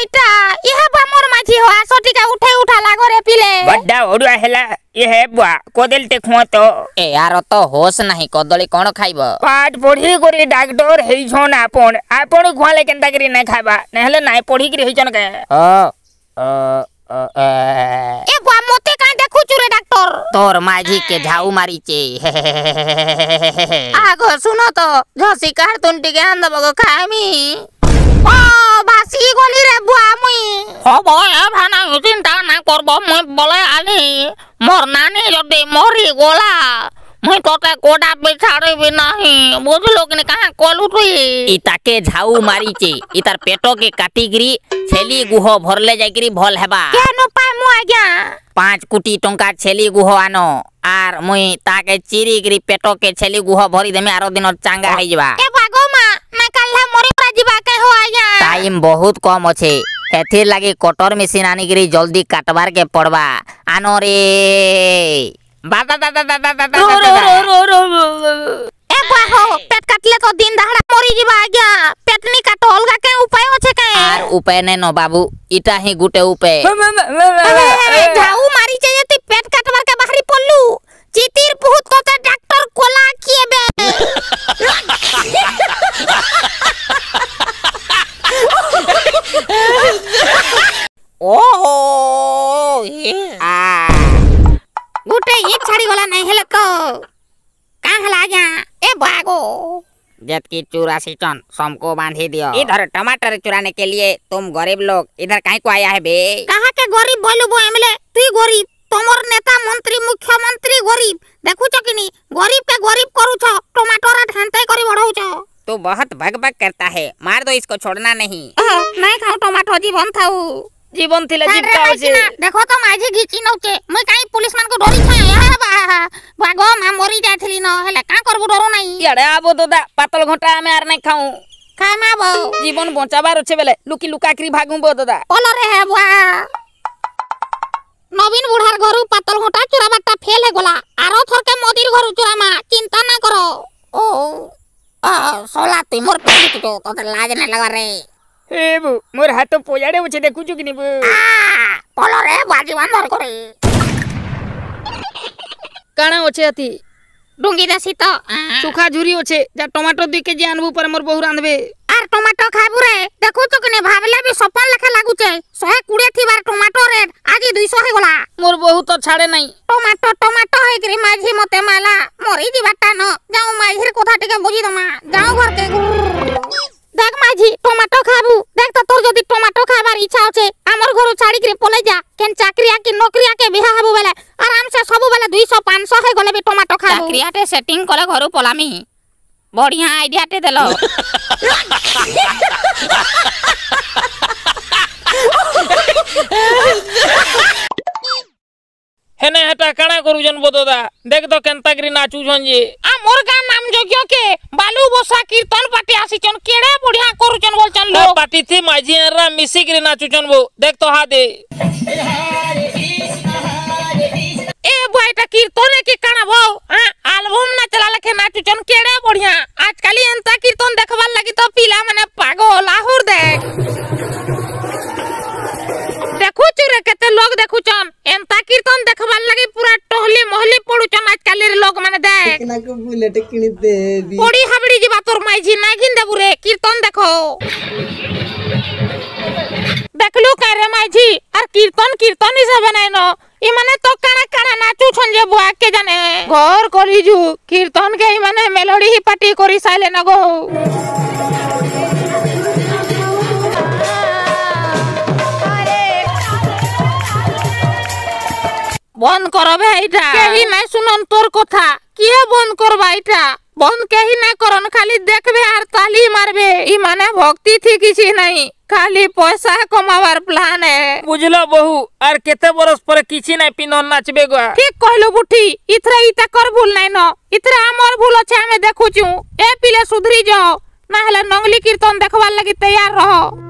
ওইটা ইহা বামর মাঝি হওয়া সটিকা উঠে উঠা লাগরে পিলে বড্ডা ওড়ুয়া হেলা ইহে বুয়া কোদেল তে খুয়া তো এ আর তো হোস নাহি কদলি কোন খাইব পাট পড়ি করে ডাক্তার হেইছন আপন আপন খুয়ালে কেনতা করি না খাবা নহলে নাই পড়ি করে হেইছন কে অ এ বুয়া মতে কাই দেখুছু রে ডাক্তার তোর মাঝি কে ঝাউ মারিছে আগ শুনো তো ঘসি কার তুন টিকে আন্দব গো খাইমি বাচি গলি রে বুঢ়া মুই হ'ব এ ভানা চিন্তা নাই কৰব মই বলে আনি মোৰ নানী যদি মৰি গলা মই ততে কোডা বিচাৰিবি নাহি বুঝলো কিনে কাহা কলু তুই ইতাকে ঝাউ মারিছে ইতার পেটকে কাটিগিরি ছেলি গুহ ভরলে যাইগিরি ভল হেবা কেন পাই মু আজ্ঞা পাঁচ কোটি টঙ্কা ছেলি গুহ আনো আর মুই তাকে চিরিগিরি পেটকে ছেলি গুহ ভরি দেমি আরো দিন চাঙ্গা হয়ে যাবা ଟାଇମ୍ ବହୁତ କମ୍ ଅଛେ ହେଥିର୍ଲାଗି କଟର୍ ମେସିନ୍ ଆଣିକିରି ଜଲ୍ଦି କାଟବାର୍କେ ପଡ଼ବା ଆନରେ বাবা বাবা বাবা বাবা এ বাহো পেট কাটলে তো দিন দাহড়া মরি যাবা আজ্ঞা পেট নি কাটো অলগা কে উপায় আছে কে আর উপায় নাই ন বাবু ইটা হি গুটে উপায় ঝাউ মারিছে ओ गुटे ये छड़ी वाला नहीं है लको कहाँ हला गया ए भागो जत की चूरा सीचन बांध ही दियो इधर टमाटर चुराने के लिए तुम गरीब लोग इधर कहीं को आया है बे कहाँ के गरीब बोलू बो एमले तू गरीब तुमर नेता मंत्री मुख्यमंत्री गरीब তোমার নেতা মন্ত্রী মুখ্যমন্ত্রী গরিব দেখুছ কিনি গরিবকে গরিব করুছ টমাটোরা करी बढ़ाऊ छ तो बहुत भग भग करता है मार दो इसको छोड़ना नहीं नहीं खाऊ टमाटो जीवन थाऊ जीवन थिले जीवता जे देखो तो माझे घिची नौचे मैं काई पुलिस मन को डोरी छा भागो मां मोरी जाथिली न हेला का करबो डरो नाही एड़े आबो दादा तो पातल घंटा हमें आर नहीं खाऊ खामाबो जीवन बचाबार छे बेले लुकी लुकाकरी भागुबो तो दादा ओलो रे हे बुआ নবীন বুড়ার ঘরু পাতল ঘটা চুরাবারটা ফেল হে গলা আরো থরকে মোদির ঘরু চুরামা চিন্তা না করো ও सोला तिमोर पेड़ी तो तो तर लाज न लगा रे ए बु मोर हाथ तो पोजाड़े उछे देखु चुक नी बु पोलो रे बाजी बांधर करे काणा ओछे हती डुंगी देसी तो सुखा झुरी ओछे जा टमाटो दुई के जे आनबु पर मोर बहु रांधबे आर टमाटो खाबु रे देखु तो कने भाबले भी सपन लेखा लागु छे 120 थिबार टमाटो रेट आज 200 हे गला मोर बहु तो छाड़े नहीं टमाटो टमाटो ধরি দিবার টান যাও মাঝির কথা টিকে বুঝি দমা যাও ঘরকে দেখ মাঝি টমাটো খাবু দেখ তো তোর যদি টমাটো খাবার ইচ্ছা আছে আমার ঘর ছাড়িকি পলাই যা কেন চাকরিয়া কি নকরিয়া কে বিহা হবু বেলে আরামসে সবুবেলে দুইশো পাঁচশো হয়ে গলে বি টমাটো খাবু চাকরিয়াটে সেটিং করে ঘর পলামি বড়িয়া আইডিয়াটে দেল Ha ha ha! দাদা কানা করুজন বদদা দেখ তো কেনতা করি নাচুছন যে আমর গান নাম যজ্ঞকে বালু বসা কীর্তন পাটি আসিছন কেড়ে বড়িয়া করুছন বলছন লোক পাটি থি মাঝিয়াররা মিশি করি নাচুছন বউ দেখ তো হা দে এ ভাইটা কীর্তনে কি কানা বউ আলবম না চালা লেখে নাচুছন কেড়ে বড়িয়া আজকালি এনতা কীর্তন দেখবার লাগি তো পিলা মানে পাগল আহুর দেখ দেবী পড়ি হাবড়ি যাবা তোর মাইঝি না গিন্দা বুরে কীর্তন দেখো দেখলু কারে মাইঝি আর কীর্তন কীর্তন হিসাবে নাই ন ইমানে তো কানা কানা নাচুছন যে বুয়া কে জানে ঘর কলিজু কীর্তন কে ইমানে মেলোডি হি পাটি করি সাইলে না গো বন্ধ করবে এইটা কেহি নাই শুনন তোর কথা কিয়ে বন্ধ করবা এটা বন্ধ কেহি না করন খালি দেখবে আর তালি মারবে ই মানে ভক্তি ঠিক কিছু নাই খালি পয়সা কমাবার প্ল্যান হে বুঝলো বহু আর কেতে বরস পরে কিছু নাই পিনন নাচবে গো ঠিক কইলো বুঠি ইথরা ইতা কর ভুল নাই ন ইথরা আমার ভুল আছে আমি দেখুছু এ পিলে সুধরি যাও না হলে নংলি কীর্তন দেখবার লাগি তৈয়ার রহ